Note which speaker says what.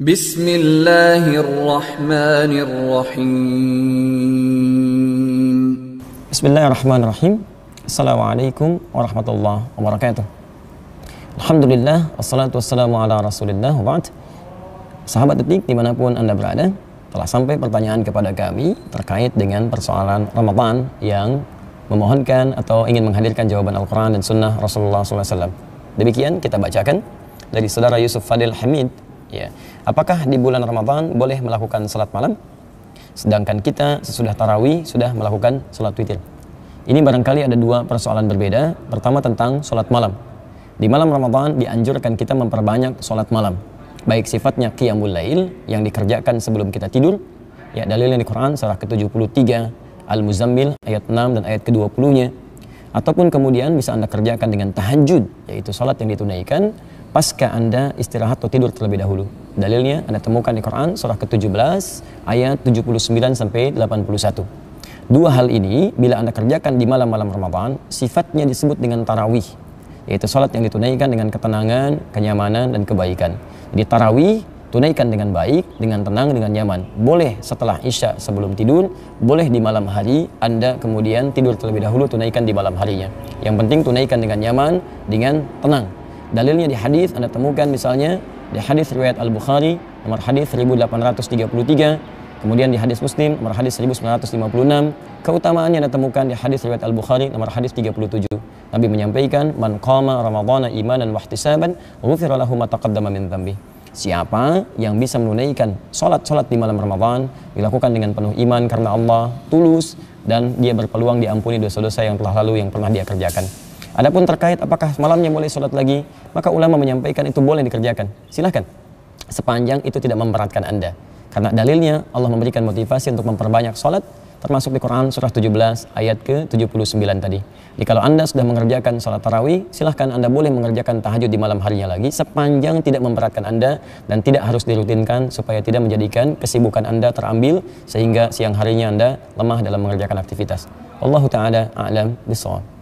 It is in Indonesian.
Speaker 1: Bismillahirrahmanirrahim. Bismillahirrahmanirrahim. Assalamualaikum warahmatullahi wabarakatuh. Alhamdulillah, wassalatu wassalamu ala rasulillah wa Sahabat detik dimanapun Anda berada, telah sampai pertanyaan kepada kami terkait dengan persoalan Ramadan yang memohonkan atau ingin menghadirkan jawaban Al-Quran dan Sunnah Rasulullah SAW. Demikian kita bacakan dari Saudara Yusuf Fadil Hamid Ya. Apakah di bulan Ramadan boleh melakukan salat malam? Sedangkan kita sesudah tarawih sudah melakukan salat witir. Ini barangkali ada dua persoalan berbeda. Pertama tentang salat malam. Di malam Ramadan dianjurkan kita memperbanyak salat malam. Baik sifatnya qiyamul lail yang dikerjakan sebelum kita tidur. Ya dalilnya di Quran surah ke-73 Al-Muzammil ayat 6 dan ayat ke-20-nya. Ataupun kemudian bisa Anda kerjakan dengan tahajud, yaitu salat yang ditunaikan pasca Anda istirahat atau tidur terlebih dahulu. Dalilnya Anda temukan di Quran surah ke-17 ayat 79 sampai 81. Dua hal ini bila Anda kerjakan di malam-malam Ramadan, sifatnya disebut dengan tarawih, yaitu salat yang ditunaikan dengan ketenangan, kenyamanan dan kebaikan. Jadi tarawih tunaikan dengan baik, dengan tenang, dengan nyaman. Boleh setelah Isya sebelum tidur, boleh di malam hari Anda kemudian tidur terlebih dahulu tunaikan di malam harinya. Yang penting tunaikan dengan nyaman, dengan tenang. Dalilnya di hadis Anda temukan misalnya di hadis riwayat Al-Bukhari nomor hadis 1833, kemudian di hadis Muslim nomor hadis 1956. Keutamaannya Anda temukan di hadis riwayat Al-Bukhari nomor hadis 37. Nabi menyampaikan man qama ramadhana imanan wahtisaban ghufira lahu ma taqaddama min dhanbi. Siapa yang bisa menunaikan sholat-sholat di malam Ramadan dilakukan dengan penuh iman karena Allah tulus dan dia berpeluang diampuni dosa-dosa yang telah lalu yang pernah dia kerjakan. Adapun terkait apakah malamnya boleh sholat lagi, maka ulama menyampaikan itu boleh dikerjakan. Silahkan. Sepanjang itu tidak memberatkan Anda. Karena dalilnya Allah memberikan motivasi untuk memperbanyak sholat, termasuk di Quran surah 17 ayat ke-79 tadi. Jadi kalau Anda sudah mengerjakan sholat tarawih, silahkan Anda boleh mengerjakan tahajud di malam harinya lagi sepanjang tidak memberatkan Anda dan tidak harus dirutinkan supaya tidak menjadikan kesibukan Anda terambil sehingga siang harinya Anda lemah dalam mengerjakan aktivitas. Allah Ta'ala a'lam bisawab.